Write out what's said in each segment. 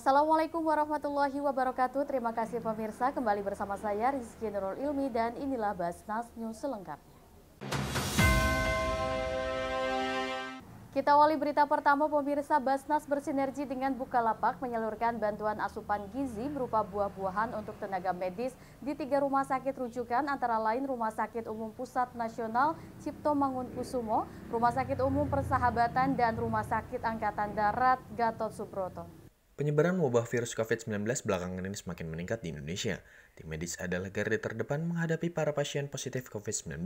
Assalamualaikum warahmatullahi wabarakatuh. Terima kasih pemirsa. Kembali bersama saya Rizky Nurul Ilmi dan inilah Basnas News selengkapnya. Kita awali berita pertama pemirsa Basnas bersinergi dengan Bukalapak menyalurkan bantuan asupan gizi berupa buah-buahan untuk tenaga medis di tiga rumah sakit rujukan antara lain Rumah Sakit Umum Pusat Nasional Cipto Mangunkusumo, Rumah Sakit Umum Persahabatan dan Rumah Sakit Angkatan Darat Gatot Subroto. Penyebaran wabah virus COVID-19 belakangan ini semakin meningkat di Indonesia. Tim medis adalah garda terdepan menghadapi para pasien positif COVID-19,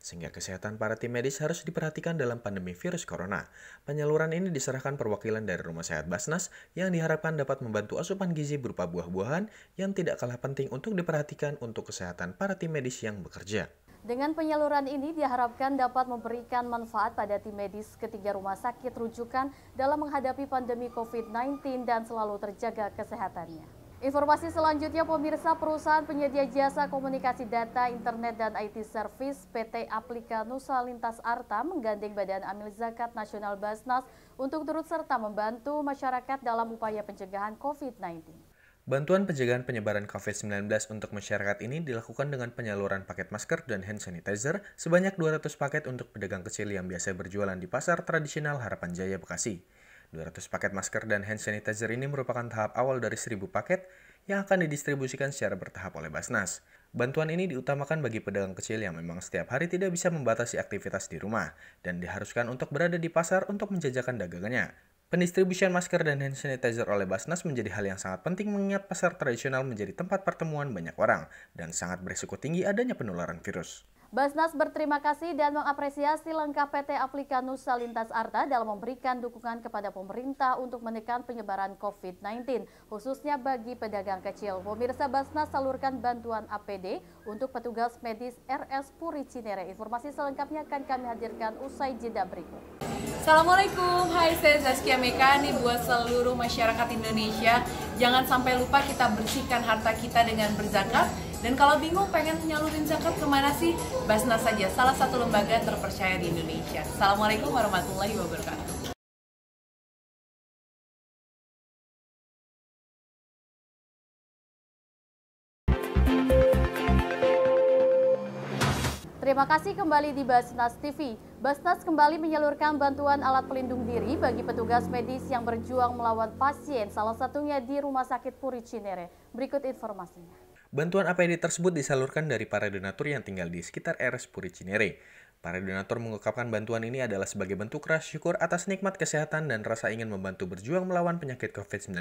sehingga kesehatan para tim medis harus diperhatikan dalam pandemi virus corona. Penyaluran ini diserahkan perwakilan dari Rumah Sehat Basnas yang diharapkan dapat membantu asupan gizi berupa buah-buahan yang tidak kalah penting untuk diperhatikan untuk kesehatan para tim medis yang bekerja. Dengan penyaluran ini diharapkan dapat memberikan manfaat pada tim medis ketiga rumah sakit rujukan dalam menghadapi pandemi COVID-19 dan selalu terjaga kesehatannya. Informasi selanjutnya pemirsa perusahaan penyedia jasa komunikasi data, internet, dan IT service PT Aplika Nusa Lintas Arta menggandeng Badan Amil Zakat Nasional Basnas untuk turut serta membantu masyarakat dalam upaya pencegahan COVID-19. Bantuan pencegahan penyebaran COVID-19 untuk masyarakat ini dilakukan dengan penyaluran paket masker dan hand sanitizer sebanyak 200 paket untuk pedagang kecil yang biasa berjualan di pasar tradisional Harapan Jaya Bekasi. 200 paket masker dan hand sanitizer ini merupakan tahap awal dari 1000 paket yang akan didistribusikan secara bertahap oleh Basnas. Bantuan ini diutamakan bagi pedagang kecil yang memang setiap hari tidak bisa membatasi aktivitas di rumah dan diharuskan untuk berada di pasar untuk menjajakan dagangannya. Pendistribusian masker dan hand sanitizer oleh Basnas menjadi hal yang sangat penting mengingat pasar tradisional menjadi tempat pertemuan banyak orang dan sangat berisiko tinggi adanya penularan virus. Basnas berterima kasih dan mengapresiasi lengkap PT Aplika Nusa Lintas Arta dalam memberikan dukungan kepada pemerintah untuk menekan penyebaran COVID-19, khususnya bagi pedagang kecil. Pemirsa Basnas salurkan bantuan APD untuk petugas medis RS Puri Cinere. Informasi selengkapnya akan kami hadirkan usai jeda berikut. Assalamualaikum, hai saya Zaskia ini buat seluruh masyarakat Indonesia. Jangan sampai lupa kita bersihkan harta kita dengan berzakat dan kalau bingung pengen nyalurin zakat kemana sih? Basnas saja, salah satu lembaga terpercaya di Indonesia. Assalamualaikum warahmatullahi wabarakatuh. Terima kasih kembali di Basnas TV. Basnas kembali menyalurkan bantuan alat pelindung diri bagi petugas medis yang berjuang melawan pasien, salah satunya di Rumah Sakit Puri Cinere. Berikut informasinya. Bantuan APD tersebut disalurkan dari para donatur yang tinggal di sekitar RS Puri Cinere. Para donatur mengungkapkan bantuan ini adalah sebagai bentuk rasa syukur atas nikmat kesehatan dan rasa ingin membantu berjuang melawan penyakit COVID-19,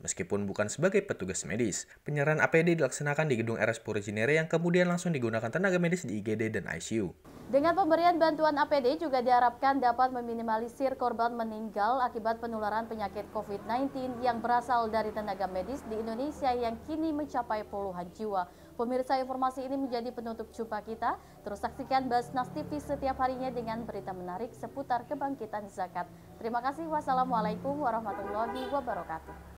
meskipun bukan sebagai petugas medis. Penyerahan APD dilaksanakan di gedung RS Polri yang kemudian langsung digunakan tenaga medis di IGD dan ICU. Dengan pemberian bantuan APD juga diharapkan dapat meminimalisir korban meninggal akibat penularan penyakit COVID-19 yang berasal dari tenaga medis di Indonesia yang kini mencapai puluhan jiwa. Pemirsa informasi ini menjadi penutup jumpa kita. Terus saksikan Basnas TV setiap harinya dengan berita menarik seputar kebangkitan zakat. Terima kasih. Wassalamualaikum warahmatullahi wabarakatuh.